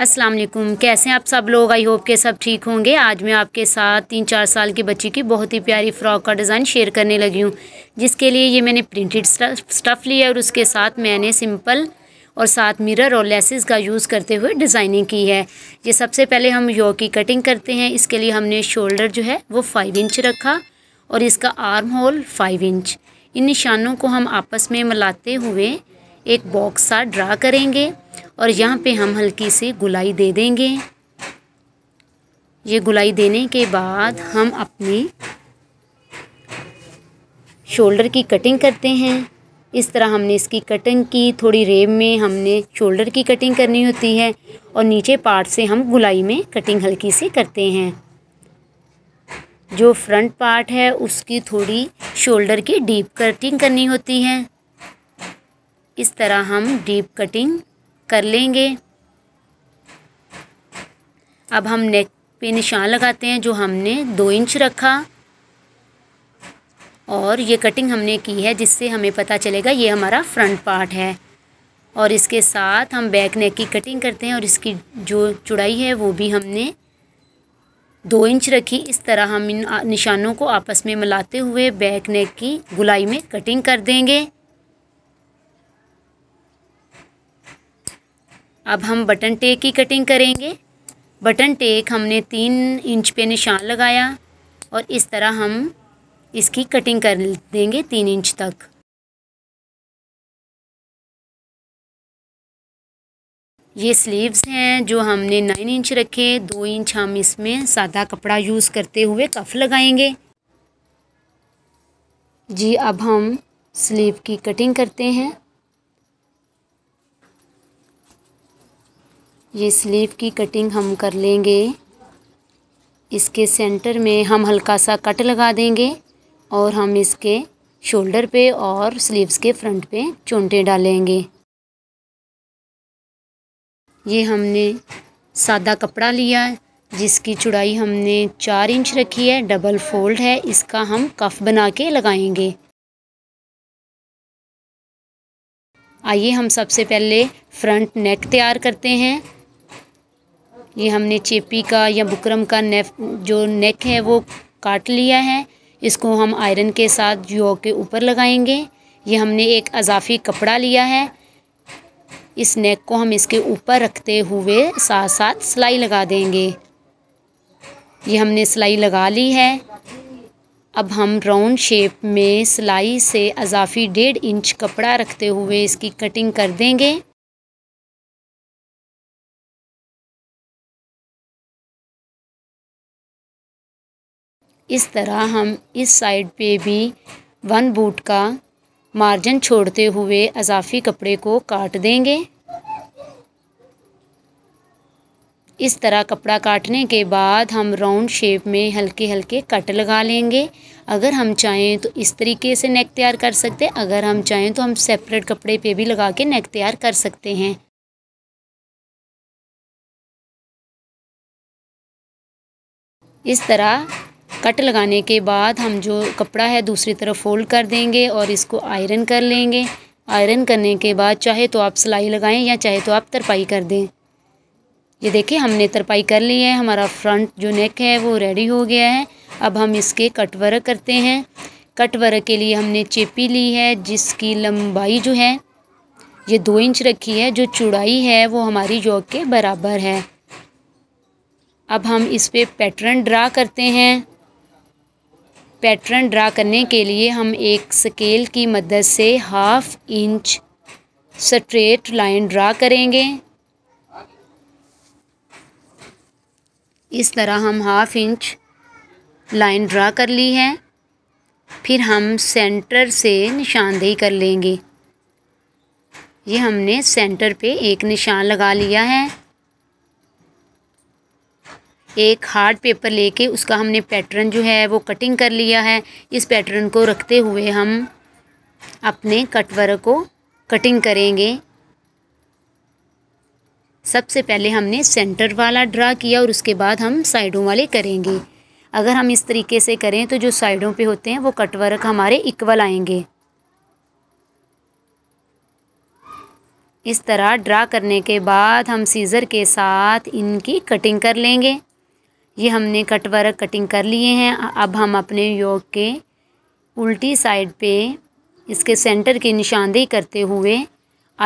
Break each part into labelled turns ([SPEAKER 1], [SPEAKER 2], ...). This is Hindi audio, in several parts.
[SPEAKER 1] अस्सलाम वालेकुम कैसे हैं आप सब लोग आई होप के सब ठीक होंगे आज मैं आपके साथ तीन चार साल की बच्ची की बहुत ही प्यारी फ़्रॉक का डिज़ाइन शेयर करने लगी हूँ जिसके लिए ये मैंने प्रिंटेड स्टफ़ लिया और उसके साथ मैंने सिंपल और साथ मिरर और लेसेस का यूज़ करते हुए डिज़ाइनिंग की है ये सबसे पहले हम यो की कटिंग करते हैं इसके लिए हमने शोल्डर जो है वो फाइव इंच रखा और इसका आर्म होल फाइव इंच इन निशानों को हम आपस में मिलाते हुए एक बॉक्स सा ड्रा करेंगे और यहाँ पे हम हल्की से गुलाई दे देंगे ये गुलाई देने के बाद हम अपनी शोल्डर की कटिंग करते हैं इस तरह हमने इसकी कटिंग की थोड़ी रेब में हमने शोल्डर की कटिंग करनी होती है और नीचे पार्ट से हम गुलाई में कटिंग हल्की सी करते हैं जो फ्रंट पार्ट है उसकी थोड़ी शोल्डर की डीप कटिंग करनी होती है इस तरह हम डीप कटिंग कर लेंगे अब हम नेक पे निशान लगाते हैं जो हमने दो इंच रखा और ये कटिंग हमने की है जिससे हमें पता चलेगा ये हमारा फ्रंट पार्ट है और इसके साथ हम बैक नेक की कटिंग करते हैं और इसकी जो चुड़ाई है वो भी हमने दो इंच रखी इस तरह हम इन निशानों को आपस में मिलाते हुए बैक नेक की गुलाई में कटिंग कर देंगे अब हम बटन टेक की कटिंग करेंगे बटन टेक हमने तीन इंच पे निशान लगाया और इस तरह हम इसकी कटिंग कर देंगे तीन इंच तक ये स्लीव्स हैं जो हमने नाइन इंच रखे दो इंच हम इसमें सादा कपड़ा यूज़ करते हुए कफ लगाएंगे जी अब हम स्लीव की कटिंग करते हैं ये स्लीव की कटिंग हम कर लेंगे इसके सेंटर में हम हल्का सा कट लगा देंगे और हम इसके शोल्डर पे और स्लीव्स के फ्रंट पे चोंटे डालेंगे ये हमने सादा कपड़ा लिया जिसकी चुड़ाई हमने चार इंच रखी है डबल फोल्ड है इसका हम कफ बना के लगाएंगे आइए हम सबसे पहले फ्रंट नेक तैयार करते हैं ये हमने चेपी का या बुकरम का नेफ जो नेक है वो काट लिया है इसको हम आयरन के साथ जो के ऊपर लगाएंगे ये हमने एक अजाफी कपड़ा लिया है इस नेक को हम इसके ऊपर रखते हुए साथ साथ सिलाई लगा देंगे ये हमने सिलाई लगा ली है अब हम राउंड शेप में सिलाई से अजाफी डेढ़ इंच कपड़ा रखते हुए इसकी कटिंग कर देंगे इस तरह हम इस साइड पे भी वन बूट का मार्जिन छोड़ते हुए अजाफी कपड़े को काट देंगे इस तरह कपड़ा काटने के बाद हम राउंड शेप में हल्के हल्के कट लगा लेंगे अगर हम चाहें तो इस तरीके से नेक तैयार कर सकते हैं अगर हम चाहें तो हम सेपरेट कपड़े पे भी लगा के नेक तैयार कर सकते हैं इस तरह कट लगाने के बाद हम जो कपड़ा है दूसरी तरफ फोल्ड कर देंगे और इसको आयरन कर लेंगे आयरन करने के बाद चाहे तो आप सिलाई लगाएं या चाहे तो आप तरपाई कर दें ये देखिए हमने तरपाई कर ली है हमारा फ्रंट जो नेक है वो रेडी हो गया है अब हम इसके कट वर्क करते हैं कट वर्क के लिए हमने चेपी ली है जिसकी लंबाई जो है ये दो इंच रखी है जो चौड़ाई है वो हमारी जॉक के बराबर है अब हम इस पर पैटर्न ड्रा करते हैं पैटर्न ड्रा करने के लिए हम एक स्केल की मदद से half inch straight line draw करेंगे इस तरह हम हाफ इंच लाइन ड्रा कर ली है फिर हम सेंटर से निशानदेही कर लेंगे ये हमने सेंटर पे एक निशान लगा लिया है एक हार्ड पेपर लेके उसका हमने पैटर्न जो है वो कटिंग कर लिया है इस पैटर्न को रखते हुए हम अपने कटवर को कटिंग करेंगे सबसे पहले हमने सेंटर वाला ड्रा किया और उसके बाद हम साइडों वाले करेंगे अगर हम इस तरीके से करें तो जो साइडों पे होते हैं वो कटवर्क हमारे इक्वल आएंगे इस तरह ड्रा करने के बाद हम सीज़र के साथ इनकी कटिंग कर लेंगे ये हमने कट वर्क कटिंग कर लिए हैं अब हम अपने योग के उल्टी साइड पे इसके सेंटर की निशानदेही करते हुए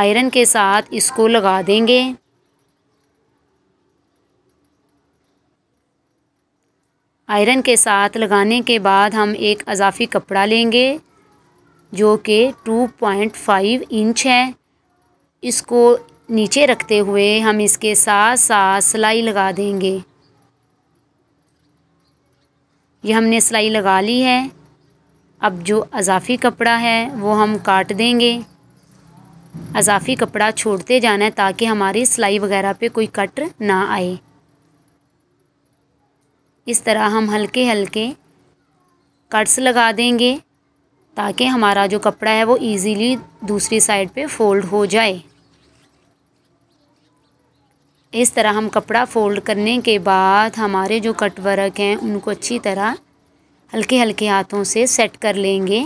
[SPEAKER 1] आयरन के साथ इसको लगा देंगे आयरन के साथ लगाने के बाद हम एक अजाफी कपड़ा लेंगे जो कि टू पॉइंट फाइव इंच है इसको नीचे रखते हुए हम इसके साथ साथ सिलाई लगा देंगे ये हमने सिलाई लगा ली है अब जो अजाफ़ी कपड़ा है वो हम काट देंगे अजाफ़ी कपड़ा छोड़ते जाना है ताकि हमारी सिलाई वगैरह पे कोई कट ना आए इस तरह हम हल्के हल्के कट्स लगा देंगे ताकि हमारा जो कपड़ा है वो इजीली दूसरी साइड पे फोल्ड हो जाए इस तरह हम कपड़ा फोल्ड करने के बाद हमारे जो कटवर्क हैं उनको अच्छी तरह हल्के हल्के हाथों से सेट कर लेंगे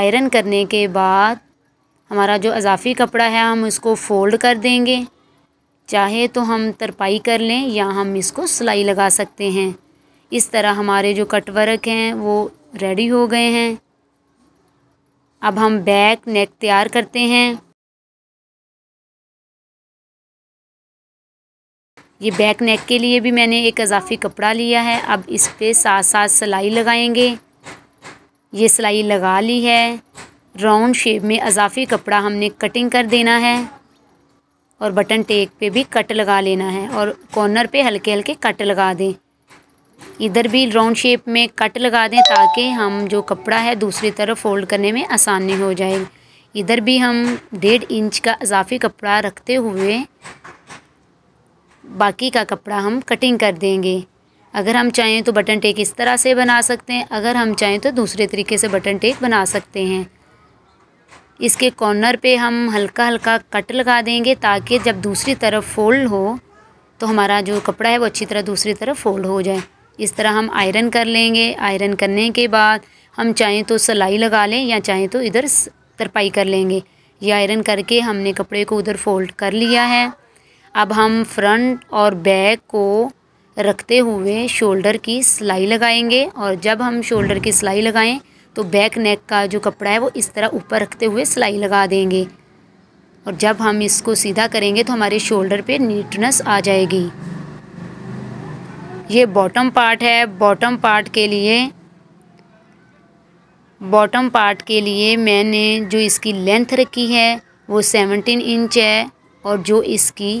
[SPEAKER 1] आयरन करने के बाद हमारा जो अजाफी कपड़ा है हम इसको फोल्ड कर देंगे चाहे तो हम तरपाई कर लें या हम इसको सिलाई लगा सकते हैं इस तरह हमारे जो कटवर्क हैं वो रेडी हो गए हैं अब हम बैक नेक तैयार करते हैं ये बैक नेक के लिए भी मैंने एक अजाफी कपड़ा लिया है अब इस पर साथ साथ सिलाई लगाएंगे ये सिलाई लगा ली है राउंड शेप में अजाफी कपड़ा हमने कटिंग कर देना है और बटन टेक पे भी कट लगा लेना है और कॉर्नर पे हल्के हल्के कट लगा दें इधर भी राउंड शेप में कट लगा दें ताकि हम जो कपड़ा है दूसरी तरफ फोल्ड करने में आसानी हो जाए इधर भी हम डेढ़ इंच का अजाफी कपड़ा रखते हुए बाकी का कपड़ा हम कटिंग कर देंगे अगर हम चाहें तो बटन टेक इस तरह से बना सकते हैं अगर हम चाहें तो दूसरे तरीके से बटन टेक बना सकते हैं इसके कॉर्नर पे हम हल्का हल्का कट लगा देंगे ताकि जब दूसरी तरफ फोल्ड हो तो हमारा जो कपड़ा है वो अच्छी तरह दूसरी तरफ फोल्ड हो जाए इस तरह हम आयरन कर लेंगे आयरन करने के बाद हम चाहें तो सलाई लगा लें या चाहें तो इधर तरपाई कर लेंगे ये आयरन करके हमने कपड़े को उधर फोल्ड कर लिया है अब हम फ्रंट और बैक को रखते हुए शोल्डर की सिलाई लगाएंगे और जब हम शोल्डर की सिलाई लगाएं तो बैक नेक का जो कपड़ा है वो इस तरह ऊपर रखते हुए सिलाई लगा देंगे और जब हम इसको सीधा करेंगे तो हमारे शोल्डर पे नीटनेस आ जाएगी ये बॉटम पार्ट है बॉटम पार्ट के लिए बॉटम पार्ट के लिए मैंने जो इसकी लेंथ रखी है वो सेवनटीन इंच है और जो इसकी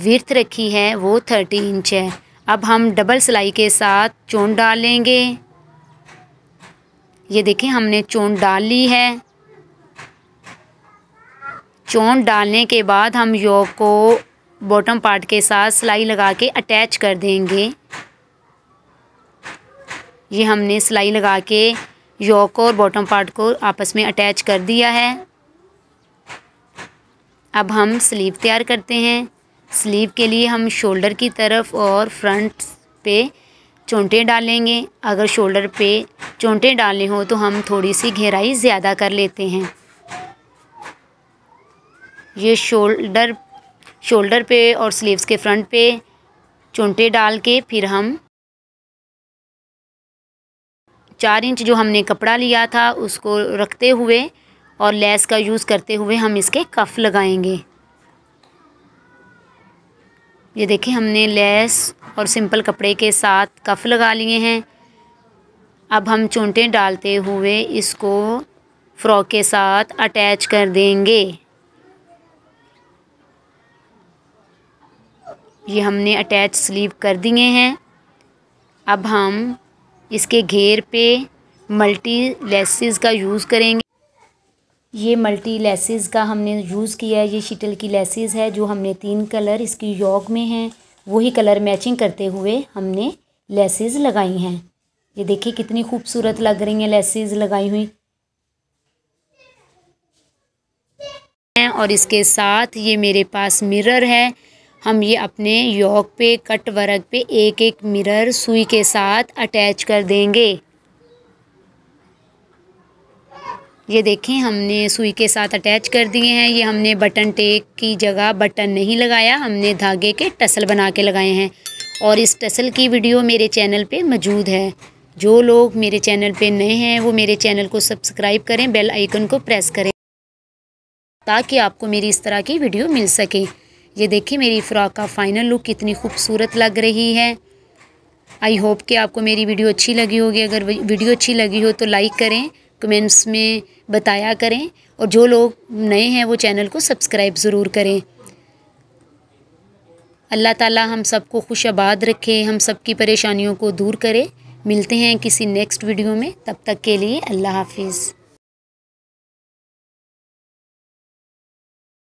[SPEAKER 1] विर्थ रखी है वो थर्टी इंच है अब हम डबल सिलाई के साथ चोन डालेंगे ये देखें हमने चोन डाल ली है चोन डालने के बाद हम योग को बॉटम पार्ट के साथ सिलाई लगा के अटैच कर देंगे ये हमने सिलाई लगा के योग और बॉटम पार्ट को आपस में अटैच कर दिया है अब हम स्लीव तैयार करते हैं स्लीव के लिए हम शोल्डर की तरफ और फ्रंट पे चोंटे डालेंगे अगर शोल्डर पे चोंटे डालने हो तो हम थोड़ी सी गहराई ज़्यादा कर लेते हैं ये शोल्डर शोल्डर पे और स्लीव्स के फ्रंट पे चोंटे डाल के फिर हम चार इंच जो हमने कपड़ा लिया था उसको रखते हुए और लेस का यूज़ करते हुए हम इसके कफ लगाएंगे ये देखिए हमने लेस और सिंपल कपड़े के साथ कफ लगा लिए हैं अब हम चूंटे डालते हुए इसको फ्रॉक के साथ अटैच कर देंगे ये हमने अटैच स्लीव कर दिए हैं अब हम इसके घेर पे मल्टी लेसिस का यूज़ करेंगे ये मल्टी लेसेस का हमने यूज़ किया है ये शीटल की लेसेस है जो हमने तीन कलर इसकी योग में हैं वही कलर मैचिंग करते हुए हमने लेसेस लगाई हैं ये देखिए कितनी खूबसूरत लग रही हैं लेसेस लगाई हुई हैं और इसके साथ ये मेरे पास मिरर है हम ये अपने योग पे कट वर्क पे एक एक मिरर सुई के साथ अटैच कर देंगे ये देखें हमने सुई के साथ अटैच कर दिए हैं ये हमने बटन टेक की जगह बटन नहीं लगाया हमने धागे के टसल बना के लगाए हैं और इस टसल की वीडियो मेरे चैनल पे मौजूद है जो लोग मेरे चैनल पे नए हैं वो मेरे चैनल को सब्सक्राइब करें बेल आइकन को प्रेस करें ताकि आपको मेरी इस तरह की वीडियो मिल सके ये देखिए मेरी फ़्रॉक का फ़ाइनल लुक कितनी खूबसूरत लग रही है आई होप कि आपको मेरी वीडियो अच्छी लगी होगी अगर वीडियो अच्छी लगी हो तो लाइक करें कमेंट्स में बताया करें और जो लोग नए हैं वो चैनल को सब्सक्राइब ज़रूर करें अल्लाह ताला हम सबको खुश आबाद रखे हम सबकी परेशानियों को दूर करे मिलते हैं किसी नेक्स्ट वीडियो में तब तक के लिए अल्लाह हाफिज़